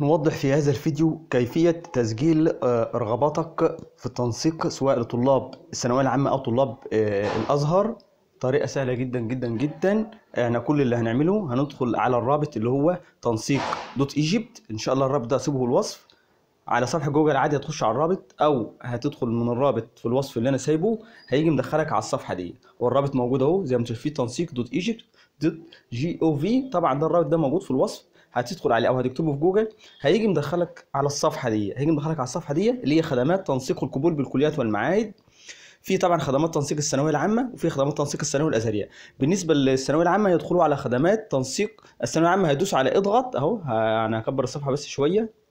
نوضح في هذا الفيديو كيفية تسجيل آه، رغباتك في التنسيق سواء لطلاب الثانوية العامة أو طلاب آه، الأزهر طريقة سهلة جدا جدا جدا احنا كل اللي هنعمله هندخل على الرابط اللي هو تنسيق دوت ايجيبت ان شاء الله الرابط ده هسيبه في الوصف على صفحة جوجل عادي هتخش على الرابط او هتدخل من الرابط في الوصف اللي انا سايبه هيجي مدخلك على الصفحة دي والرابط موجود اهو زي ما انتم شايفين تنسيق دوت ايجيبت دوت جي او في طبعا ده الرابط ده موجود في الوصف هتدخل عليه او هتكتبه في جوجل هيجي مدخلك على الصفحه دي هيجي مدخلك على الصفحه دي اللي هي خدمات تنسيق القبول بالكليات والمعاهد في طبعا خدمات تنسيق الثانويه العامه وفي خدمات تنسيق الثانويه الازهريه بالنسبه للثانويه العامه يدخلوا على خدمات تنسيق الثانويه العامه هيدوس على اضغط اهو انا هكبر الصفحه بس شويه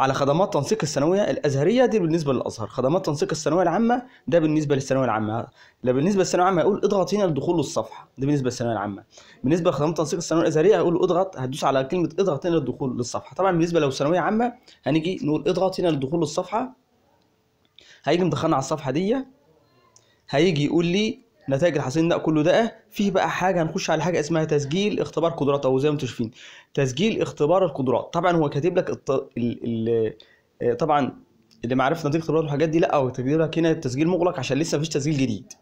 على خدمات تنسيق الثانويه الازهريه دي بالنسبه للازهر خدمات تنسيق الثانويه العامه ده بالنسبه للثانويه العامه لا بالنسبه للثانويه العامه هيقول اضغط هنا للدخول للصفحه ده بالنسبه للثانويه العامه بالنسبه لخدمات تنسيق الثانويه الازهريه هيقول اضغط هتدوس على كلمه اضغط هنا للدخول للصفحه طبعا بالنسبه لو ثانويه عامه هنيجي نقول اضغط هنا للدخول للصفحه هيجي مدخلنا على الصفحه دي هيجي يقول لي نتائج الحصيل ده كله ده فيه بقى حاجه هنخش على حاجه اسمها تسجيل اختبار قدرات او زي ما انتم شايفين تسجيل اختبار القدرات طبعا هو كاتب لك الت... ال... ال... آه، طبعا اللي معرفه نتيجه اختبارات والحاجات دي لا هو كاتب لك هنا التسجيل مغلق عشان لسه مفيش تسجيل جديد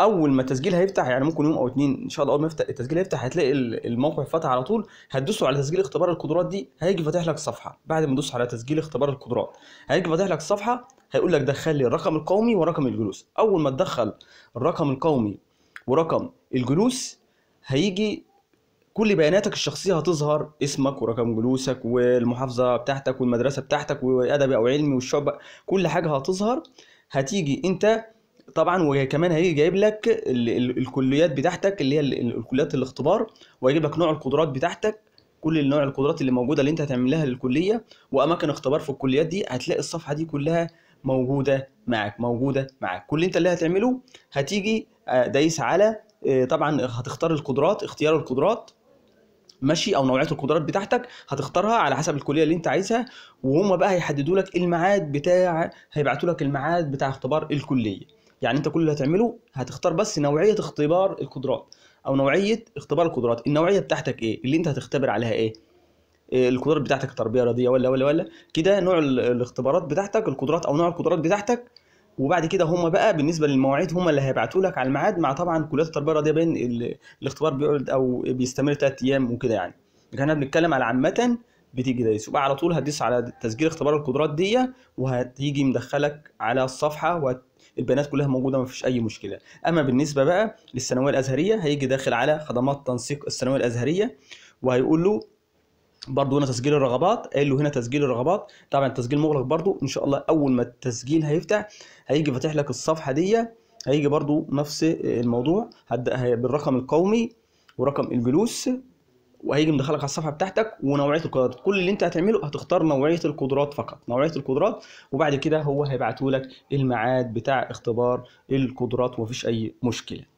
اول ما التسجيل هيفتح يعني ممكن يوم او اتنين ان شاء الله اول ما يفتح التسجيل هيفتح هتلاقي الموقع فتح على طول هتدوسوا على تسجيل اختبار القدرات دي هيجي فاتح لك صفحه بعد ما تدوس على تسجيل اختبار القدرات هيجي فاتح لك صفحه هيقول لك دخل لي الرقم القومي ورقم الجلوس اول ما تدخل الرقم القومي ورقم الجلوس هيجي كل بياناتك الشخصيه هتظهر اسمك ورقم جلوسك والمحافظه بتاعتك والمدرسه بتاعتك وادبي او علمي والشعب كل حاجه هتظهر هتيجي انت طبعا وكمان هيجي جايب لك الكليات بتاعتك اللي هي الكليات الاختبار وهيجيب لك نوع القدرات بتاعتك كل نوع القدرات اللي موجوده اللي انت هتعمل لها للكليه واماكن اختبار في الكليات دي هتلاقي الصفحه دي كلها موجوده معاك موجوده معاك كل انت اللي هتعمله هتيجي آه، دايس على آه، طبعا هتختار القدرات اختيار القدرات ماشي او نوعيه القدرات بتاعتك هتختارها على حسب الكليه اللي انت عايزها وهم بقى هيحددوا لك الميعاد بتاع هيبعتوا لك الميعاد بتاع اختبار الكليه يعني انت كل اللي هتعمله هتختار بس نوعيه اختبار القدرات او نوعيه اختبار القدرات النوعيه بتاعتك ايه اللي انت هتختبر عليها ايه إيه، القدرات بتاعتك التربيه الرياضيه ولا ولا ولا كده نوع الاختبارات بتاعتك القدرات او نوع القدرات بتاعتك وبعد كده هم بقى بالنسبه للمواعيد هم اللي هيبعتوا لك على الميعاد مع طبعا كليات التربيه الرياضيه بين الاختبار بيقعد او بيستمر ثلاث ايام وكده يعني احنا بنتكلم على عامه بتيجي دايس وبقى على طول هتدوس على تسجيل اختبار القدرات دي وهتيجي مدخلك على الصفحه وهت... البيانات كلها موجوده ما فيش اي مشكله اما بالنسبه بقى للثانويه الازهريه هيجي داخل على خدمات تنسيق الثانويه الازهريه وهيقول له برضو هنا تسجيل الرغبات قال له هنا تسجيل الرغبات طبعا التسجيل مغلق برضو ان شاء الله اول ما التسجيل هيفتح هيجي فاتح لك الصفحه دي هيجي برضو نفس الموضوع هبدأ بالرقم القومي ورقم الجلوس وهيجي مدخلك على الصفحه بتاعتك ونوعيه القدرات كل اللي انت هتعمله هتختار نوعيه القدرات فقط نوعيه القدرات وبعد كده هو هيبعته لك الميعاد بتاع اختبار القدرات ومفيش اي مشكله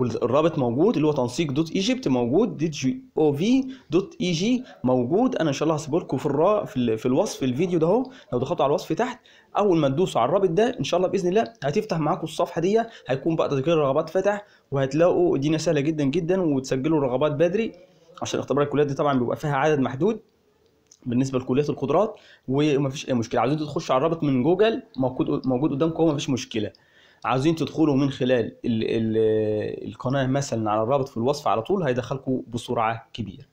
والرابط موجود اللي هو تنسيق دوت ايجيبت موجود دي جي او في دوت اي جي موجود انا ان شاء الله هسيبه لكم في الرا في, في الوصف الفيديو ده اهو لو دخلتوا على الوصف تحت اول ما تدوسوا على الرابط ده ان شاء الله باذن الله هتفتح معاكم الصفحه دي هيكون بقى تسجيل الرغبات فتح وهتلاقوا الدنيا سهله جدا جدا وتسجلوا الرغبات بدري عشان اختبار الكليات دي طبعا بيبقى فيها عدد محدود بالنسبه لكليه القدرات ومفيش اي مشكله عايزين تخشوا على الرابط من جوجل موجود موجود قدامكم مفيش مشكله عاوزين تدخلوا من خلال القناه مثلا على الرابط في الوصف على طول هيدخلكم بسرعه كبيره